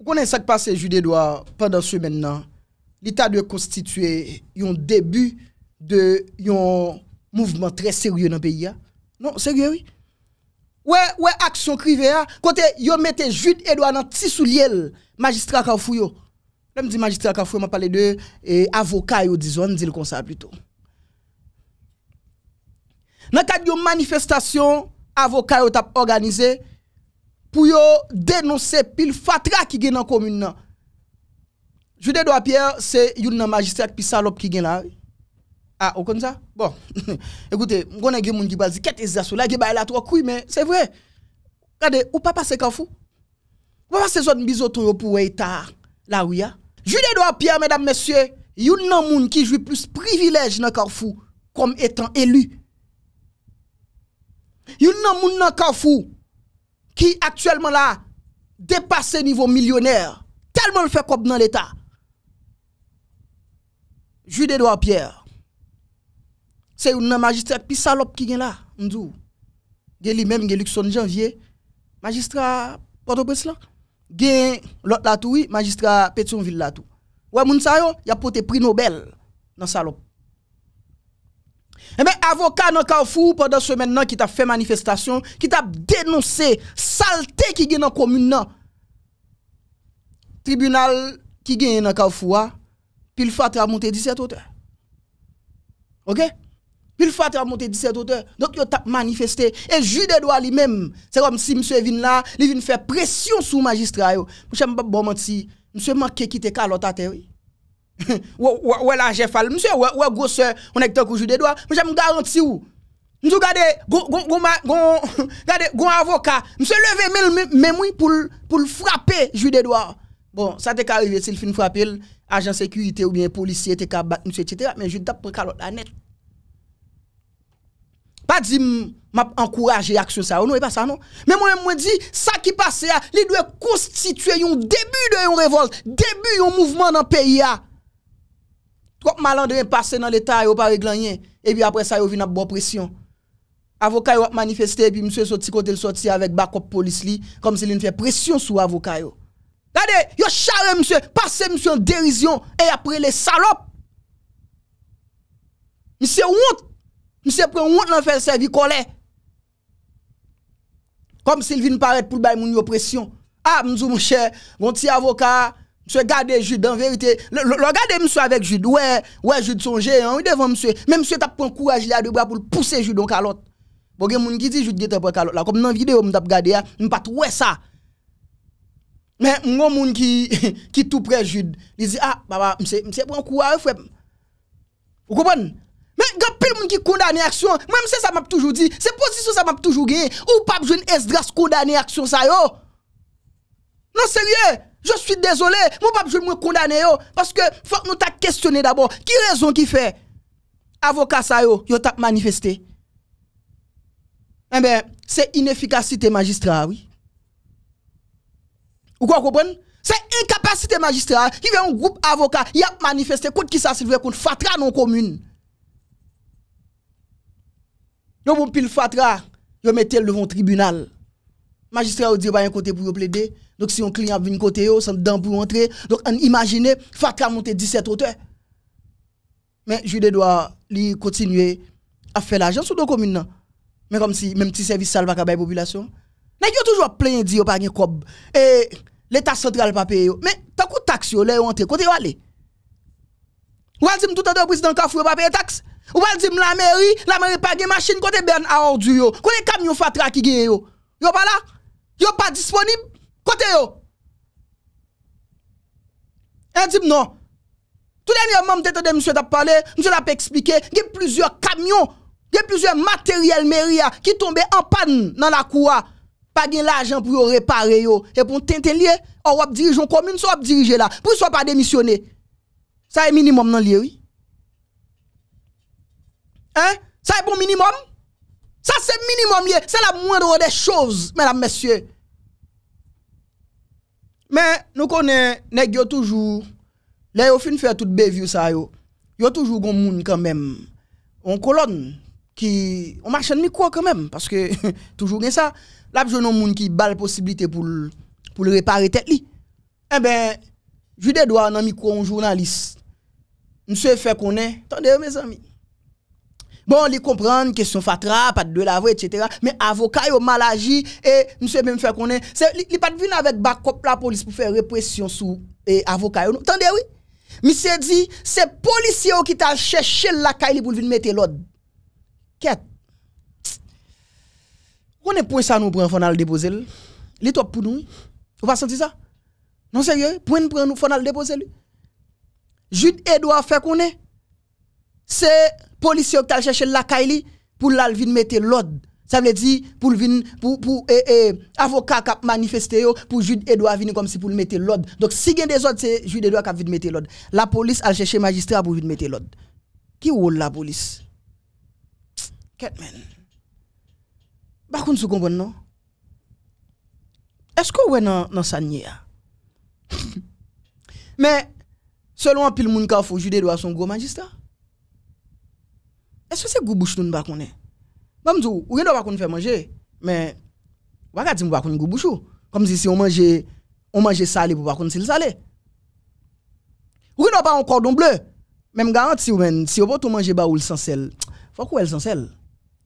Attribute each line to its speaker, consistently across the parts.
Speaker 1: Vous connaissez ce qui passe, Jude Edouard, pendant ce là L'État doit constituer un début de un mouvement très sérieux dans le pays. Hein? Non, sérieux, oui. Ouais, ouais, action privée, hein? côté, yo mettez Jude Edouard dans petit souliel, magistrat Kafouyo. je je dis magistrat Kafouyo, je parle de pas avocat, disons, dis dit le plutôt. Dans le cadre de manifestation, avocat, yo organisé, pour dénoncer pile fatra qui est dans la commune. Jude Edouard Pierre, c'est un magistrat puis salope qui est là. Ah, vous comprenez ça? Bon, écoutez, on connais des gens qui disent, qu'est-ce que c'est là? qui y la bah, trois couilles, mais c'est vrai. Regardez, ou pas passer kafou? Ou pas passer zone bisoton pour état là où il Jude Edouard Pierre, mesdames, messieurs, il y des gens qui jouent plus privilège dans Carrefour comme étant élu. Il y a des Carrefour qui actuellement là dépasse niveau millionnaire, tellement le fait comme dans l'État. Jude Edouard Pierre, c'est un magistrat pis salope qui est là, Ndou. Il lui-même, il Luxon Janvier, magistrat Port-au-Prince là. Il l'autre là tout, oui, magistrat Pétionville là tout. Ouais, mon y a porté prix Nobel dans salope. Mais eh bien, avocat dans Carrefour, pendant ce là qui t'a fait manifestation, qui t'a dénoncé saleté qui gagne dans la commune. Tribunal qui gagne dans Carrefour, a a monté 17 auteurs. OK? Pile a monté 17 auteurs. Donc, il a manifesté. Et Jude doit lui-même, c'est comme si M. vinla là, il vient faire pression sur le magistrat. Monsieur, je ne sais pas si monsieur manqué qui Carlotte à terre. Oui? wè la jefal msè wè wè gosè msè m garanti wou msè gade gou avoka msè leve men mè mouy pou l frapè jude Edouard bon sa te ka rive si l fin frapè l ajan sekurite ou bien polisye te ka bat msè te te wap men jude tap pou kalot la net pa di m m ap ankouraje aksyon sa ou nou e pa sa nou non. mè m wè m wè di sa ki pase a li dwe konstituye yon debu de yon revolte, debu yon mouvman nan peyi a ah. Trop malandre yon pase nan l'Etat, yon pa reglan yon. E pi apre sa yon vin ap bo presyon. Avokay yon ap manifeste, pi mswe soti kote l'soti avèk bakop polis li, kom se lin fè presyon sou avokay yon. Tade, yon chare mswe, pase mswe an derizyon, e apre lè salop. Mse wout, mse pre wout nan fè sè vi kolè. Kom se vin paret pou l'bay moun yon presyon. A, ah, mzou mou chè, yon ti avokay, Se gade jude, dan verite, lor gade mswe avek jude, wè, wè jude son jè, wè devan mswe, men mswe tap pran kouaj li a de bra pou l'pouse jude an kalot. Bogue moun ki di jude li a de bra pou l'pouse kalot, la kom nan vide wè mswe tap gade ya, m pat wè sa. Men, mwen moun ki, ki tou pre jude, li zi, a, baba, mswe, mswe pran kouaj, wè, wè, wè, wè, wè, wè, wè, wè, wè, wè, wè, wè, Je suis désolé, mon pape, je me condamner parce que faut que nous t'a questionné d'abord. Qui raison qui fait avocat ça yo, yo manifesté. Eh ben, c'est inefficacité magistrat, oui. Ou quoi comprendre C'est incapacité magistrale qui vient un groupe avocat, y a manifesté contre qui ça s'il veut contre fatra non commune. Yo bon pile fatra, yo mettez devant tribunal magistrat ou dit pas bah, un côté pour plaider. Donc si un client vient côté yo, sans dedans pour entrer. Donc on imaginez Fatra monter 17 hauteurs. Mais Jude doit continuer à faire l'argent sur deux communes Mais comme si même petit service salva la population. Mais a toujours plein dit pas gain cob et l'état central pas payer. Mais tant que taxe yo là rentre côté aller. Ou al dim tout an do président Kafou pas payer taxe. Ou va dire la mairie, la mairie pas gagne machine côté Ben a ordure. Côté camion Fatra qui gagne yo. Yo pas là. Yo pa disponib kote yo. En di m nan. Tout an yo mam te te de mswe da pale, mswe la pe eksplike, gen plizye kamyon, gen plizye materyel meri ya ki tombe an pan nan la kouwa. Pagin la ajan pou yo repare yo. E pou tenten liye, ou ap dirijon komine sou ap dirije la. Pou sou pa demisyone. Sa e minimum nan liye. Sa e bon minimum? Sa se minimum liye, se la mwèdre de chòz, mè la mèsyè. Mè nou konè, nek yo toujou, le yo fin fè tout bevyou sa yo, yo toujou goun moun kèmèm, yon kolon, ki, yon machèn mi kwa kèmèm, paske toujou gen sa, lap joun yon moun ki bal posibilite pou l'repare tèt li. Mè eh ben, jude dwa nan mi kwa yon jounalist, mse fè konè, tan de yo mè zami, Bon, ils comprennent question fatra, pas de laver, etc. Mais avocat, ils mal agi et monsieur même fait qu'on est. Ils pas venir avec la police pour faire répression sur et avocat. Attendez, oui. Monsieur dit, c'est policier qui t'a cherché la caille pour venir mettre l'ordre. Quête. On est pour ça nous prend, faut déposer. Les top pour nous. Vous pas sentir ça? Non, sérieux, pour nous prendre, le déposer. Jude Edouard fait qu'on est. C'est policiers qui ont cherché la Kaili pour la mettre l'ordre. Ça veut dire pour vin pour pour eh, eh avocat qui manifester pour Jude Edouard venir comme si pour mettre l'ordre. Donc si y des autres c'est Jude Edouard qui a mettre l'ordre. La police a cherché magistrat pour venir mettre l'ordre. Qui est la police Ketman. Bah Je vous comprends non Est-ce que vous avez dans ça Mais selon un pile qui a un Jude Edouard son gros magistrat E se se goubouch tou nou bakounen? Bon, Mam zou, ou yon nou bakounen fè manje? Men, wakad si mou bakounen goubouchou? Kom si si ou manje, ou manje sale pou bakounen sil sale? Ou yon nou pa an kordon ble? Mem garant si ou men, si ou pot ou manje baoul san sel, fok ou el san sel?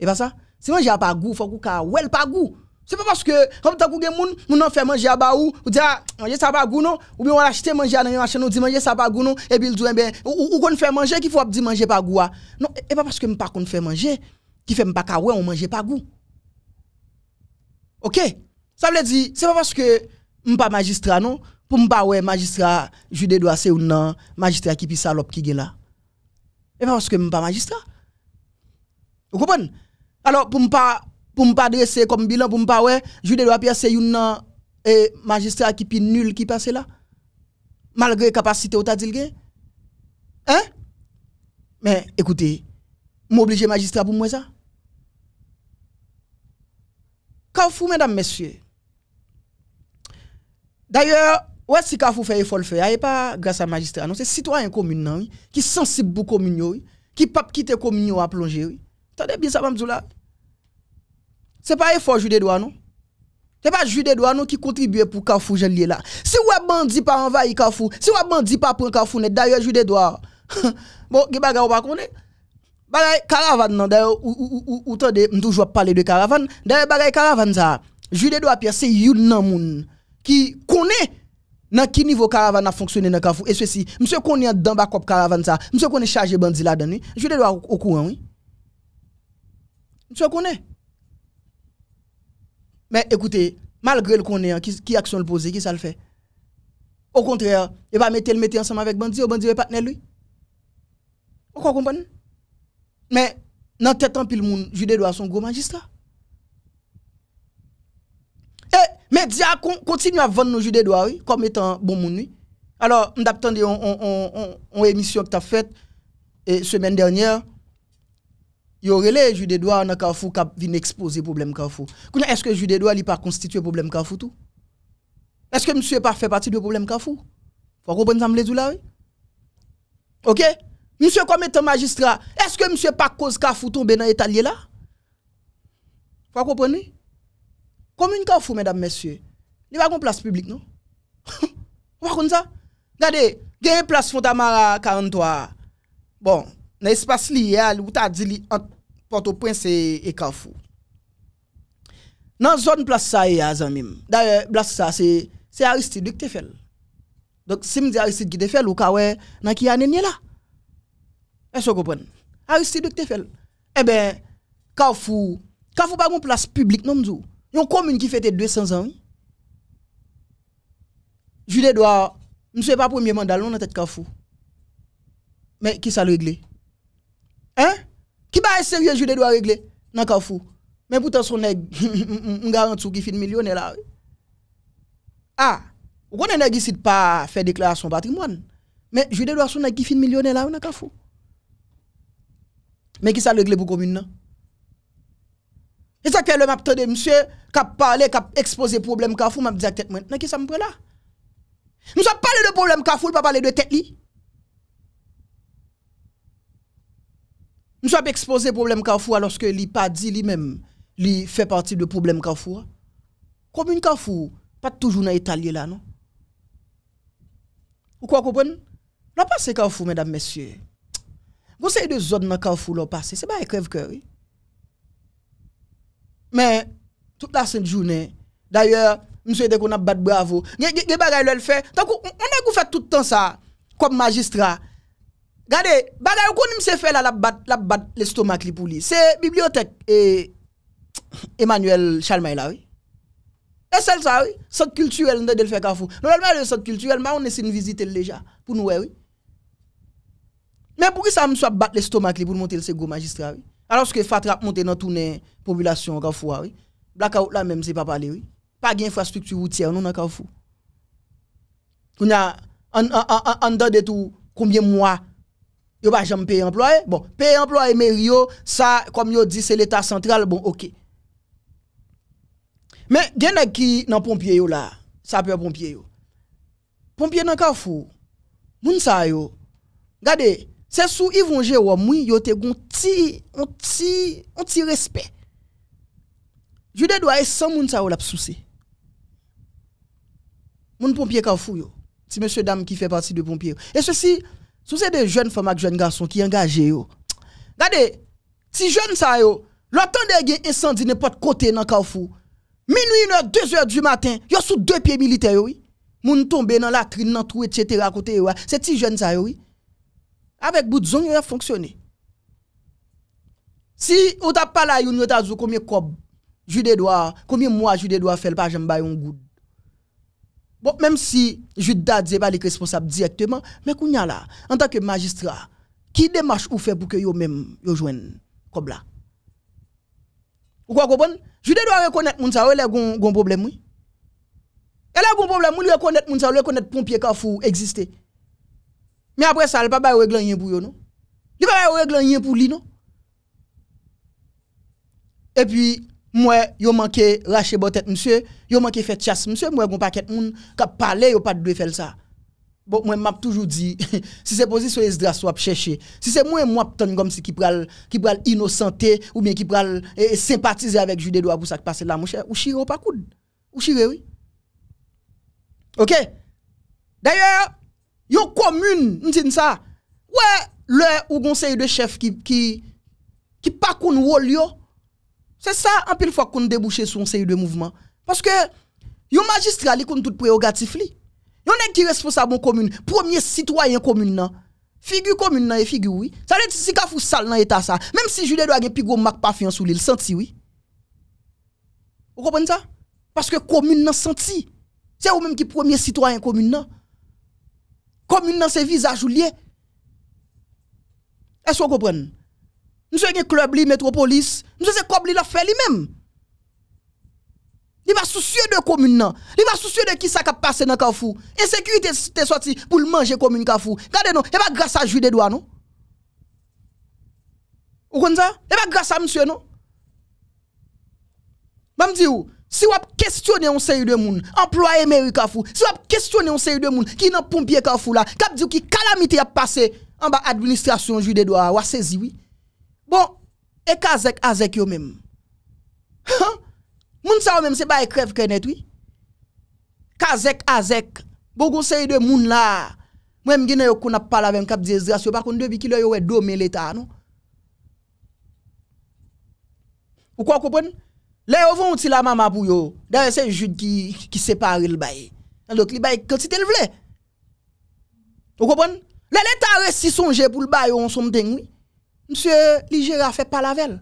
Speaker 1: E pa sa? Si manje a pa gou, fok ou ka ou el pa gou? Se pa paske, ramta kou gen moun, moun nan fè manje a ba ou, ou diya, ah, manje sa pa gou nou, ou bi wan lachite manje a nan yon ashen nou, di manje sa pa gou nou, e bil zwen eh ben, ou kon fè manje ki fò ap di manje pa gou a. Ah. Non, e pa paske mou pa kon fè manje, ki fè mou pa ka wè, mou manje pa gou. Ok? Sa ble di, se pa paske mou pa magistra nou, pou mou pa wè magistra, jude do asè ou nan, magistra ki pi salop ki gen la. E pa paske mou pa magistra. Ou konpon? Alors, pou mou pa... pour me pas dresser comme bilan, pour me pas ouais, Jude de Pierre, c'est un euh, magistrat qui est nul qui passe là. Malgré capacité, de ta le Hein? Mais écoutez, m'obliger magistrat pour moi ça. Kafou, mesdames, messieurs. D'ailleurs, ouais, si vous fait effort, faire et pas grâce à magistrat, non, c'est citoyen commune, qui sensible pour commune, qui pas quitter commune à plonger. Attendez bien ça, Mamzoula. là n'est pas effort juge des droits, non? n'est pas juge des non, qui contribue pour Kafou, je là. Si ou bandit pas envahi Kafou, si ou bandit pas prend Kafou, d'ailleurs, juge des droits. bon, qui bagarre ou pas Bagay caravane, non, d'ailleurs, ou, ou, toujours parler de caravane. D'ailleurs, bagay caravane, ça. Juge des Pierre, c'est Youn Namoun, qui connaît dans quel niveau caravane a fonctionné dans Kafou. Et ceci, monsieur connaît dans bas caravane, ça. Monsieur connaît chargé bandit là-dedans, oui. des au courant, oui. Monsieur connaît. Mais écoutez, malgré le qu'on est, hein, qui, action le poser, qui ça le fait Au contraire, il va mettre le mettre ensemble avec Bandi, ou oh, Bandi est partenaire lui. Vous comprenez Mais dans tête en pile monde, Judé doit son gros magistrat. Et eh, médias continue à vendre nos Judé doit comme étant bon monde. Alors, on avons une émission que tu as faite semaine dernière Yo relé Jude Edouard dans Carrefour qui viennent exposer le problème Carrefour. Est-ce que Jude ne n'ont pas constitué problème Carrefour tout Est-ce que monsieur pas fait partie du problème Carrefour Faut comprendre ça me là oui. OK Monsieur comme étant magistrat, est-ce que monsieur pas cause Carrefour tomber dans l'étalier là Faut comprendre une Carrefour mesdames messieurs, il pas une place publique non Vous comprenez ça Regardez, il y a une place Fontamara 43. Bon, Nè espas li yè al, wou ta di li anponto prense e kawfou. E nan zon plas sa yè azan mim. Darye, plas sa se Aristide wik te fèl. Dok si m di Aristide wik te fèl, wou kawè nan ki yè anenye la. E so goupen. Aristide wik te fèl. E eh ben, kawfou, kawfou bagon plas publik nan mzou. Yon komine ki fète 200 an. Jule do a, m sou e pa pwemye mandal, nou nan tèt kawfou. Men ki sa lè gley. Kiba e serye jwede dwa regle nan kafou? Men pwoutan son neg, mgarant sou kifin milyonel avi. A, wone neg isi pa fe deklarasyon patrimwan, men jwede dwa son nan kifin milyonel avi nan kafou. Men ki sa regle pou komine nan? E sa ke lèm ap tade msye, kap pale, kap expose problem kafou, map diak tete mwen, nan ki sa mpre la? Mou sa pale de problem kafou, l pa pale de tete li? Nous avons exposé problème Carrefour lorsque lui pas dit lui-même, lui fait partie de problème Carrefour. une Carrefour, pas toujours dans l'Italie là, non? Ou quoi comprenez? pas passé Carrefour, mesdames, messieurs. Vous savez deux zones dans Carrefour là, passé, c'est pas un crève-cœur, oui. Mais, toute la sainte journée, d'ailleurs, monsieur dès qu'on a battu bravo. Gen bagay le fait, Tant on a fait tout le temps ça, comme magistrat. Regardez, bagay ou konim se fait là la bat la l'estomac li pour lui. C'est bibliothèque Emmanuel Chalmayla. oui. Et celle ça oui, centre culturel n'a de faire kafou. Normalement le centre culturel ma on est une visite déjà pour nous oui. Mais pourquoi qui ça me soit battre l'estomac li pour monter le gros magistrat oui. Alors que Fatra monter dans la population kafou oui. Blackout là même c'est pas parlé. oui. Pas d'infrastructure routière non dans kafou. On a en dedans de tout combien mois yo pas jamais payer employé. Bon, payer employé mairie ça comme yo dit c'est l'état central, bon OK. Mais gen qui nan pompier yo là, ça peut pompier yo. Pompier nan Carrefour. Moun sa yo. Regardez, c'est sous Yvon Jérôme, oui, yo te gon ti, on ti, on ti respect. Jude doit être sans moun sa yo la souci. Moun pompier kafou yo. Si monsieur dame qui fait partie de pompier. Et ceci sous c'est des jeunes femmes et jeunes garçons qui engagent yo. Regardez, si jeunes ça yo, l'autant de gain incendie n'importe côté dans Carrefour. Minuit 1 2 heures du matin, yo sous deux pieds militaires oui. Moun tombe dans la trine, dans trou etc. à côté yo. C'est ti jeunes ça yo oui. Avec zone il a fonctionné. Si on t'a pas là, yo, t'a dit combien cob Jude doit, combien mois Jude doit faire pas j'aime un goutte. Bon, même si Judas n'est pas responsable directement, mais qu'on y a là, en tant que magistrat, qui démarche ou fait pour que vous même yo comme là? Vous comprenez? Judas doit reconnaître que sa, a un problème, oui. Elle a un problème, il reconnaître que sa, reconnaître pompier faut exister. Mais après ça, il pas ba pas rien pour vous. non. Il pas ba pas rien pour lui non. Et puis Mwen yon manke rache botet msye, yon manke fet chas msye, mwen yon paket moun kap pale yon pat dwe fel sa. Bon mwen map toujou di, si se pozis yon es dras wap cheshe, si se mwen mwap ton gom si ki pral inosante ou mwen ki pral e, e, simpatize avèk jude do apousak pase la mwen chè, ou shire ou pakoun. Ou shire wè. Ok? Dèye, yon komoun, mwen sin sa, wè lè ou gonsey de chef ki pakoun wòl yon. C'est ça, peu pile fois qu'on débouche sur un série de mouvements. Parce que, yon magistrat, li kon tout prérogatif li. Yon est qui responsable en commune, premier citoyen commune nan. Figure commune nan et figure oui. Ça veut dire si ka fou sale nan état ça. Même si Julien doit gen pigo marque pas fian sur l'île, senti oui. Vous comprenez ça? Parce que commune nan senti. C'est vous même qui premier citoyen commune nan. Commune nan c'est visage ou Est-ce que vous comprenez? Nou se gen klub li, metropolis, nou se se kob li la fe li mem. Li va sou sye de komune nan. Li va sou sye de ki sa kap pase nan kafou. E sekurite te soti pou l manje komune kafou. Kade nou, e va grasa jwi de doa nou. O kon za? E va grasa msye nou. Ba mdi ou, si wap kestyone yon se yon de moun, employe meri kafou, si wap kestyone yon se yon de moun, ki nan pompye kafou la, kap di ou ki kalamite yap pase an ba administrasyon jwi de doa, wase ziwi. Bon, e kazek-azek yo mèm. Moun sa yo mèm se baye krev krenet, oui. Kazek-azek. Bougon se yi de moun la. Mwen mginè yo konap pala vèm kap dizras yo. Bakon de bi ki lè yo wè domè l'Etat, nou. Ou kwa koupon? Lè yo vèm ti la mama pou yo. Dè yon se jout ki separe l'baye. Nan lòk li baye kòl si tè l'vle. Ou koupon? Lè l'Etat wè si sonje pou l'baye yon somteng, oui. Mse Ligere a fe palavel.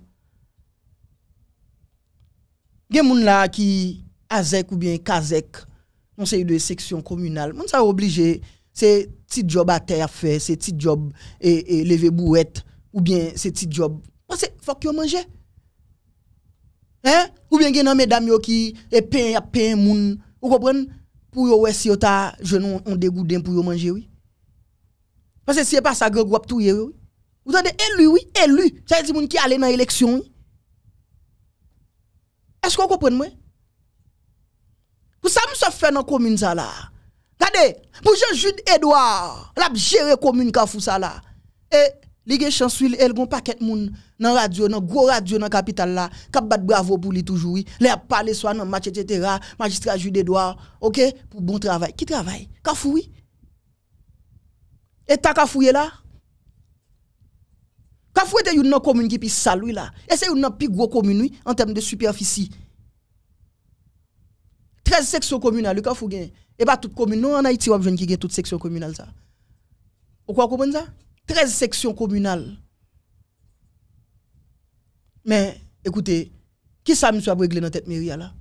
Speaker 1: Gen moun la ki azek ou bien kazek monsen yu de seksyon komunal, monsen a oblige se tit job a te a fe, se tit job e leve bouwet, ou bien se tit job. Monse, fok yo manje. Hein? Ou bien gen nan medam yo ki e pen moun, ou kopren, pou yo wè si yo ta jenon on degou den pou yo manje, wè. Monse, si yo pa sa greg wap tou ye, wè. Vous avez élu, oui, élu. Ça veut dire qui allait dans l'élection. Est-ce que vous comprenez moi? Pour ça, nous fait dans la commune ça là. Regardez, pour Jean-Jude Edouard, la géré commune kafou ça là. Et li gen chans il le un paquet dans la radio dans la gros radio dans la capitale, là k'ap bat bravo pour lui toujours oui les a parlé soit dans le match etc. magistrat Jude Edouard OK pour bon travail qui travaille kafou oui et ta kafouye là Ka fwede yon nan komyun ki pi sal wila. E se yon nan pi gwo komyun wile an tem de superfici. 13 seksyon komyunal wile. Ka fwede, e eh ba tout komyun. Non anay ti wap jwen ki gen tout seksyon komyunal za. Ou kwa komwen za? 13 seksyon komyunal. Men, ekoute, ki sa m sou ap regle nan tet meriya la?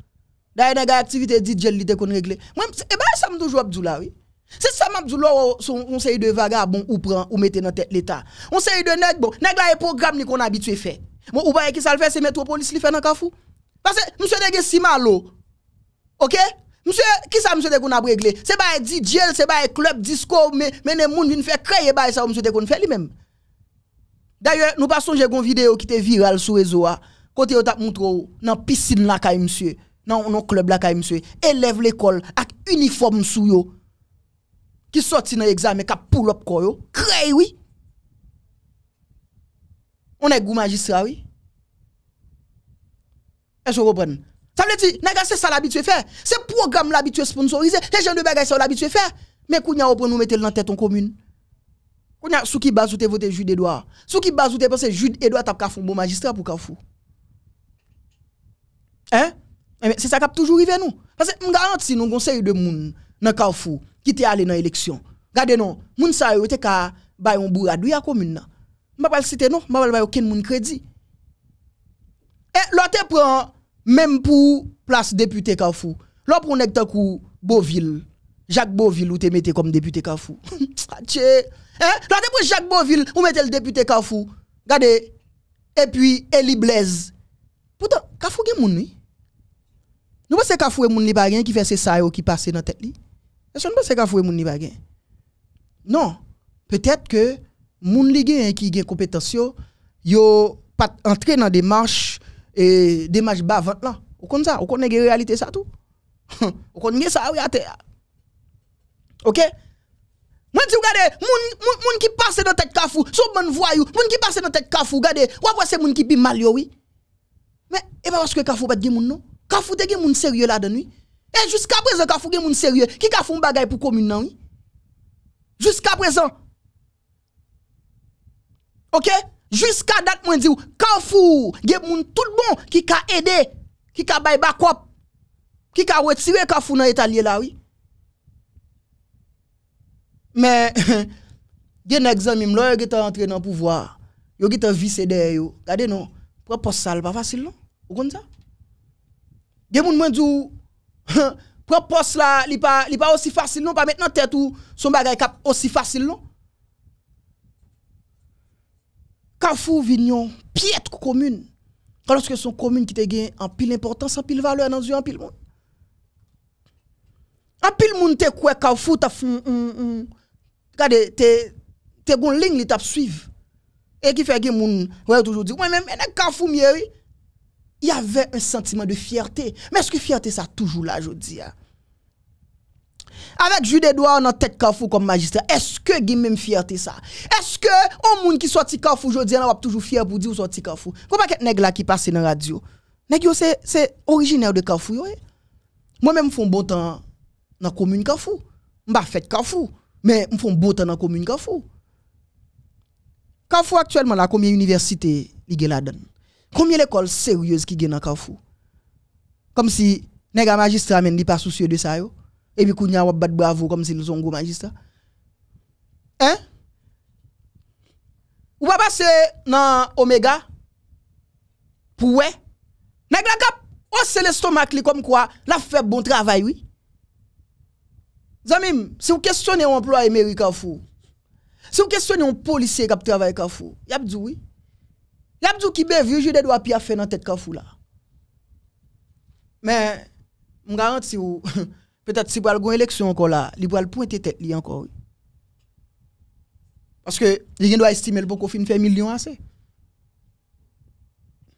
Speaker 1: Da enega aktivite di jel li de kon regle. E ba sa m douj wap djou la wile. Se sa map djou lor ou se yon se yi de vaga bon ou pran ou mette nan tet l'Etat. On se yi de neg bon. Neg la e program ni kon abitwe fe. Mwen bon, ou baye ki sa l fe se metropolis li fe nan kafou. Pase msye de ge sima lo. Ok? Msye, ki sa msye de kon abregle? Se baye DJ, se baye klub, disco, men men moun vin fe kreye baye sa ou msye de kon fe li menm. Daye nou pason jegon video ki te viral sou e zo a. Kote yo tak moutrou. Nan pisin la kay e msye. Nan klub la kay e msye. Elev l'ekol ak uniform sou yo. qui sorti dans l'examen, qui pull up quoi, crée, oui. On est goût magistrat, oui. Est-ce que Ça veut dire, nest c'est ça l'habitude faire. C'est programme l'habitude sponsorisé. Les gens de bagaille, c'est l'habitude faire. Mais qu'on a, on nous mettre dans la tête en commune. Qu'on y a, ceux qui base, voter voté Jude Edouard. Sous qui base, penser Jude Edouard, t'as qu'à un bon magistrat pour Carrefour Hein? Eh c'est ça qui a toujours arrivé nous. Parce que je garantis, nous, conseil de monde dans Carrefour qui était allé dans l'élection. Regardez non, moun sa yo te ka bay on y ya commune nan. M'a pas citer non, m'a pas bay aucun moun crédit. Et eh, l'autre prend même pour place député Kafou. L'autre prend nek takou Beauville. Jacques Beauville ou te mette comme député Kafou. Ah, tchè. Hein? L'autre prend Jacques Beauville ou mette le député Kafou. Regardez. Et puis Eli Blaise. Pourtant Kafou gen moun oui. Nous pensons que Kafou est moun li qui fait ces yo qui passe dans tête li. E san pa se kafou e moun ni bagen? Non, petet ke moun li gen e ki gen kompetasyon yo pat entre nan demarche, demarche bavant la. Ou kon sa? Ou kon e gen realite sa tou? Ou kon gen sa? Ou ya te? Ok? Moun si ou gade, moun ki pase nan tek kafou, sou moun vwayou, moun ki pase nan tek kafou, gade, wap wase moun ki bi mal yowi? Me, e ba wase kwe kafou bat gen moun nou? Kafou de gen moun seriola dan wye? E, jiska prezen ka foun gen moun serye, ki ka foun bagay pou komine nan wi? Jiska prezen. Ok? Jiska dat mwen diw, ka foun gen moun tout bon, ki ka ede, ki ka bay bakop, ki ka wetire ka foun nan etalye la wi. Me, gen ekzamim lò, yo geta antre nan pouvwa, yo geta vis eder yo, gade nou, pouwa pos sal, pa fasil non? O kon zan? Gen moun mwen diw, Pwa pos la li pa osi fasil non, pa mètnen tèt ou son bagay kap osi fasil non. Kafou vinyon, pièt kou komün. Kaloske son komün ki te gen anpil importans, anpil valoy nan zyon, anpil moun. Anpil moun te kwe kafou ta foun, kade te goun ling li tap suiv. E ki fè gen moun, wè toujou di, wè men menen kafou miye wè. il y avait un sentiment de fierté. Mais est-ce que fierté, ça toujours là, je dis hein? Avec Jude Edouard dans tête Kafou comme magistrat, est-ce que il même fierté ça Est-ce que on monde qui sorti Kafou aujourd'hui, on va toujours fier pour dire sorti Carrefour. Comment qu'est nèg là qui passe dans la radio Nèg yo c'est originaire de Kafou. Eh? Moi-même font bon temps dans la commune Carrefour. pas fait Kafou mais fais font bon temps dans la commune Kafou Kafou actuellement la commune université li la Koumye lekol seryèz ki gen nan koufou? Koum si nega majistra men di pa sou sye de sa yo? Ebi kou nyan wap bat bravo koum si nou zongo majistra? Hein? Ou wap base nan Omega? Pou we? Neg la kap osse le stomak li koum kwa la fè bon travay wii? Zamim, se ou kestyone yon ploa emeri koufou, se ou kestyone yon polisey kap travay koufou, yap djou wii? L'abdou qui bévu, je de doit faire fait dans tête kafou là. Mais je garantis ou peut-être si vous avez une élection encore là, il va pointer tête encore. Parce que les gens doivent estimer le bon fin faire million assez.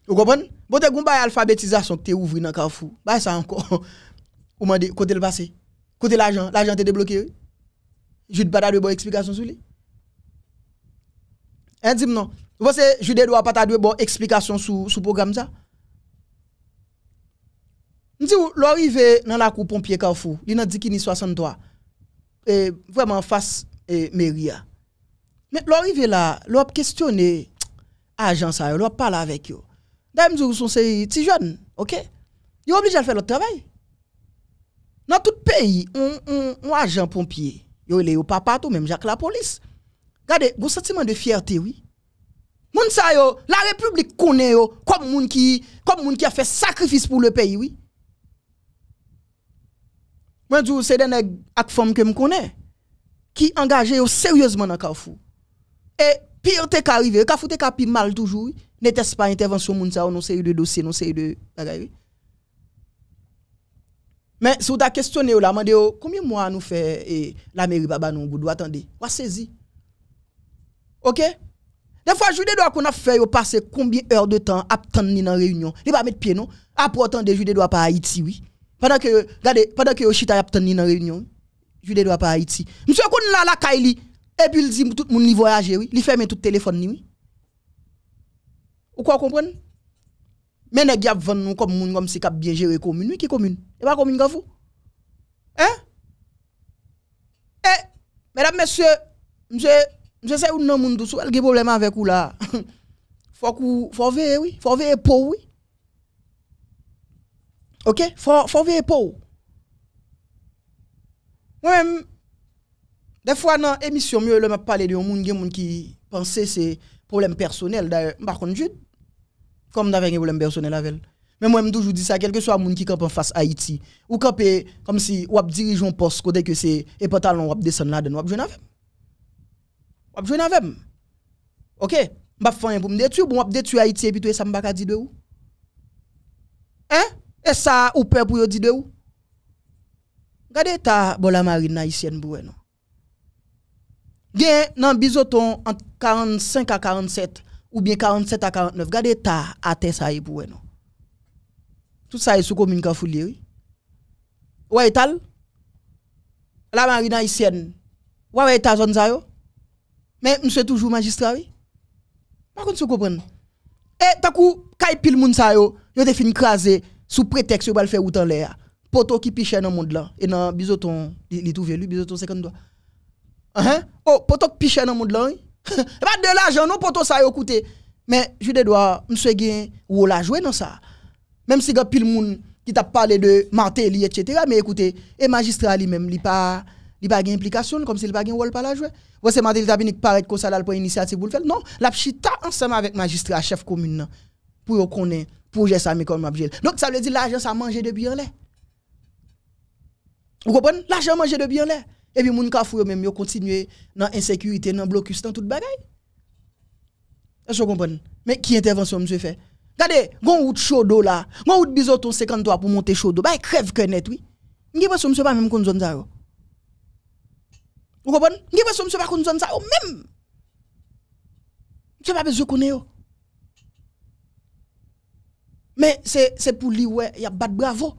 Speaker 1: Vous comprenez Bon n'avez une alphabétisation que tu ouvri dans kafou. Bah ça encore. m'avez dit côté le passé. Côté l'argent, l'argent est débloqué. Je te pas de bonne explication sur lui. Elle dit non. Vous pensez que Jude doit pas de bonne explication sur le programme ça Nous disons, l'arrivée dans la cour pompier Carrefour, il a dit qu'il 63, et vraiment face et mairie. Mais l'arrivée là, l'a questionné agent ça, l'a parlé avec eux. D'ailleurs, nous sont ces petit jeune, ok il est à de faire votre travail. Dans tout pays, on, on, on agent pompier, est au papa tout même Jacques la police. Regardez, vous sentiment de fierté, oui. Moun la République connaît yo comme moun qui comme moun qui a fait sacrifice pour le pays, oui. Moi dis c'est des nèg ak femme que me connais qui engagé yo sérieusement dans Carrefour. Et pire t'es arrivé, Carrefour t'es pi mal toujours, n'était-ce pas intervention moun sa yo non série de dossiers, non série de bagaille. Mais si vous avez questionné, vous avez combien de mois nous fait eh, la mairie Baba nous, vous attendez. Vous saisi. OK? Des fois, je vous qu'on a fait, yo passer combien heures de temps à attendre dans réunion. Il va mettre pied, non? Après, ah, attendre, je dois pas à Haïti, oui. Pendant que, regardez, pendant que yo chita attendre dans réunion, je dois pas à Haïti. Monsieur, qu'on là, la Kaili, et puis il dit, tout le monde voyage, oui. Il ferme tout le téléphone, oui. Ou quoi, comprendre? Mais les gars vendent nous comme moun, comme si bien géré commune. Oui, qui commune? Et pas commune, vous? Hein? Eh, mesdames, messieurs, monsieur, je sais ou nan moun dou sou, el problème avec vous ou là. faut faut fok veye oui, faut veye pou oui. Ok, faut faut veye pou. même des fois nan émission mieux le m'a parler de un moun gen moun ki pense se probleme personel, da mbar konjid. Kom comme ven gen personnel avec elle Mais moi, même toujours dit ça, quel que soit le monde qui campe en face Haïti, ou camper comme si ou dirigeant poste, côté que c'est, et pantalon ou ap descendre là-dedans, ou jeune avec. Wap jwen avèm? Ok, mbap fanyen pou mdetu, mbap bon detu a iti epi tou e sa mbaka di de ou? Eh? E sa oupe pou yo di de ou? Gade ta bolamari nan isyen pou wè nou? Gen nan bizoton 45 a 47 ou bien 47 a 49 gade ta ate sa yi e pou wè nou? Tout sa yi e soukou mwen ka fuliri? Wè ital? Lamari nan isyen wè wè ital zon zayou? Mais monsieur toujours magistrat, oui. Par contre, vous comprenez. Et eh, tant coup, quand pile moun sa yo, yo te fin sous prétexte yo va le faire autant l'air. Poto qui piche dans le monde là, et dans bisoton, il est trouvé lui, bisoton 52. Hein? Oh, poto qui piche dans le monde là, Pas eh ben, de l'argent, non, poto ça yo coûté. Mais je te dois, monsieur gain ou la jouer dans ça. Même si y a pile moun qui t'a parlé de Martelly, etc. Mais écoutez, et magistrat lui-même, il pas il pas d'implication, implication comme s'il pas gain rôle pas la jouer Vous c'est Mathilde qui paraît que ça là pour initiative pour le faire non la chita ensemble avec magistrat chef commune pour connaître projet ça mais comme objet donc ça veut dire l'argent ça manger de bien l'air vous comprenez l'argent manger de bien l'air et puis moun ka même yo continuer dans l'insécurité, dans le blocus dans toute bagaille est vous comprenez mais qui intervention monsieur fait Regardez, vous route chaud là, vous route bisoton 53 pour monter chaud. Bah crève que net oui. a pas monsieur pas même kon zone ça. Nge wè sou msè pa konzon sa ou mèm? Msè pa bè zè konè yo. Mè, sè pou li wè, yabat bravo.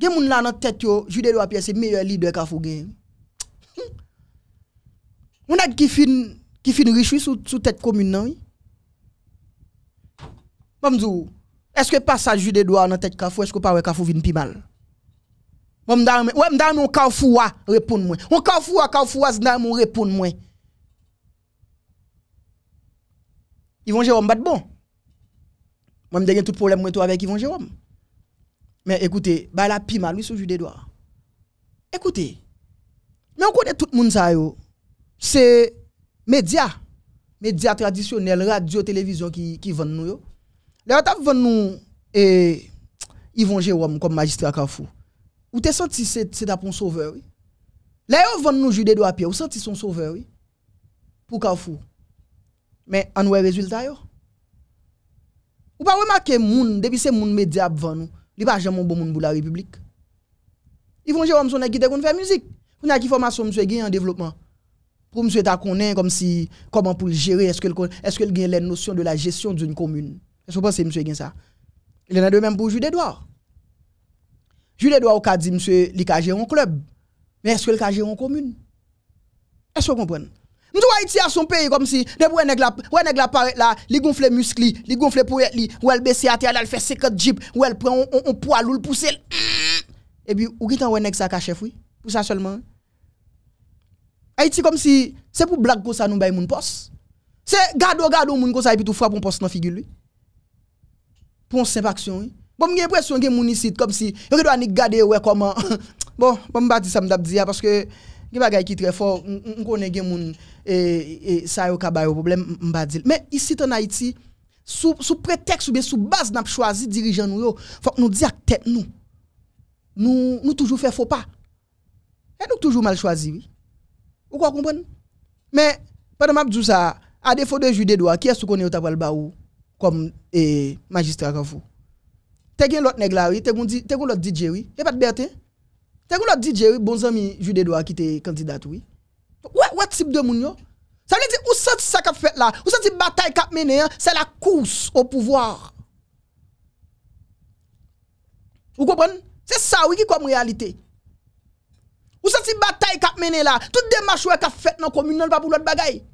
Speaker 1: Gen moun la nan tèt yo, jude do apye se meyè li do e kafou gen. Moun ad kifin, kifin rishwi sou tèt komoun nan wè. Mè mzou, eske pas sa jude do an nan tèt kafou, eske pa wè kafou vin pi mal? Ou m'dame, ou m'dame répond moi. Ou kafoua kafoua m'dame ou répond moi. Yvon Jérôme bat bon. Moi m'dé tout problème moi tout avec Yvon Jérôme. Mais écoutez, bah la pima lui sous jude doigt. Écoutez. Mais on connaît tout le monde ça yo. C'est médias, médias traditionnels, radio, télévision qui qui vendent nous yo. Là vendent nous et Yvon Jérôme comme magistrat Kafou. Ou t'es senti c'est c'est un sauveur oui. Là ils vendent nous jude de pied, ou senti son sauveur oui. Pour Carrefour. Mais on voit résultat yo. Ou pas remarquer moun depuis ce moun média avant nous, li pas jamais bon moun pour la République. Ils vont comme son qui te faire musique. On a qui formation monsieur gagne en développement. Pour monsieur ta connaît comme si comment pour le gérer, est-ce que est-ce que gagne les notions de la gestion d'une commune. Est-ce que vous pensez monsieur gagne ça Il en a de même pour Jude Edouard. Jules doit au ka monsieur li ka un club. Mais est-ce que le ka en commune Est-ce que vous comprenez Nous Haïti à son pays comme si de ouais nèg la ouais nèg la paraît là, li gonfle muscle, li gonfle pour li, ou elle baisse à terre, elle fait 50 jeep, ou elle prend un poids le pousser. Et puis ou gitan ouais nèg ça ka chef oui, pour ça seulement. Haïti comme si c'est pour blague ça nous baille moun poste. C'est gado gado moun comme ça et puis tout frappe un poste dans figure lui. Pour une simple action oui. Bon, Poum gen presyon gen mouni sit kom si, yon ke do anik gade we koman. Bon, Poum bon, batil sa mdap diya, paske gen bagay ki tre fon, mkone gen moun e, e, sa yo kabay yo problem mbatil. Men, isi ton Haiti, sou pretext oube, sou baz nan ap chwazi dirijan ou yo, fok nou diak tek nou. Nou toujou fe fopa. E nou toujou mal chwazi. Ou kwa kompon? Men, padan map diyo sa, ade fode jude do akye sou konen yo tabal ba ou, kom magistra konfou. T'es gen l'autre nèg là, t'es gon l'autre DJ oui, et pas de Bertin, T'es gon l'autre DJ oui, bon ami Jude Edouard qui était candidat oui. Ouais, ouais type de moun yo. Ça veut dire où sont ça qu'a fait là, où sont bataille qu'a mené, hein? c'est la course au pouvoir. Vous comprenez C'est ça oui qui comme réalité. Où sont bataille qu'a mené là, toute démarche qu'a fait dans commune pas pour l'autre bagaille.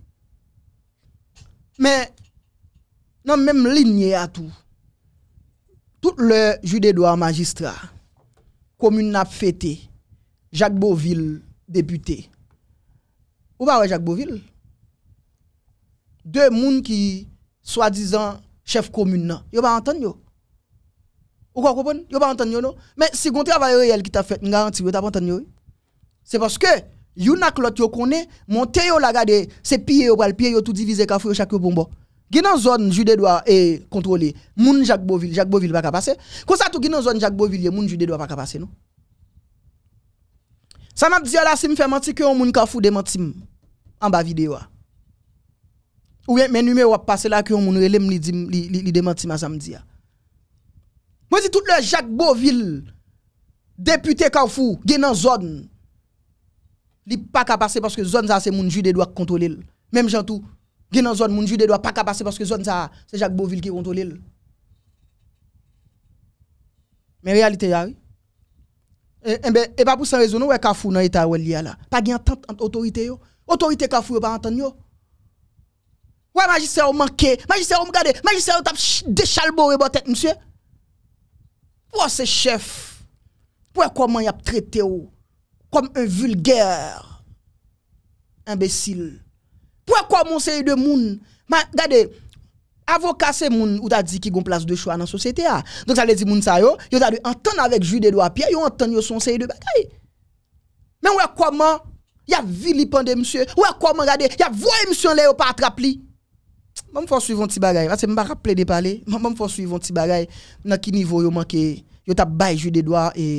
Speaker 1: Mais non même ligne à tout. Tout le jude magistrat, commune n'a pas fêté, Jacques Beauville député. Où pas Jacques Beauville? Deux personnes qui, soi-disant, chef commune, ils pas entendu. Ou quoi comprendre? Yo pas entendu non? Mais si vous travail réel qui t'a fait, je garantis que vous pas entendu. C'est parce que Youna Claude, yo connaît, monté yo la gade, c'est pire yo le pied, yo tout divisé, kafou yo chaque tout bonbon qui dans zone Jude doit et contrôler. Moun Jacques Boville, Jacques Boville pas passer. Comme ça tout qui dans zone Jacques Boville, moun Jude doit pas passer non. Ça m'a dit là si me fait mentir que on moun ka fou de en bas vidéo. Ou bien mes numéros passé là que on moun relé me dit li li démentir ma samedi a. Moi si tout le Jacques Boville député Kafou qui dans zone il pas passer parce que zone ça c'est moun Jude doit contrôler. Même gens tout gen dans zone moun judé doit pas passer parce que zone ça c'est Jacques Beauville qui contrôle mais réalité là oui et, eh, ben et pas pour sans raison ouais Kafou dans état où il là pas de entente entre autorité yo autorité Kafou pas entendre yo ouais magistrat manqué magistrat regardez magistrat t'a déchalboré bon tête monsieur pour ce chef Pourquoi comment il a traité comme un vulgaire imbécile Ouè kwa moun sey de moun? Ma gade, avokase moun ou ta di ki gon plas de chwa nan sosyete a. Donk sa le di moun sa yo, yo ta di anton avèk jwi de do api a, yo anton yo son sey de bagay. Men ouè kwa man? Ya vilipan de msye, ouè kwa man gade, ya voye msye anle yo pa atrapli. Ma mwen fòs suivon ti bagay, mwen se mba rappele de pale. Ma mwen fòs suivon ti bagay, nan ki nivou yo manke, yo tap bay jwi de do api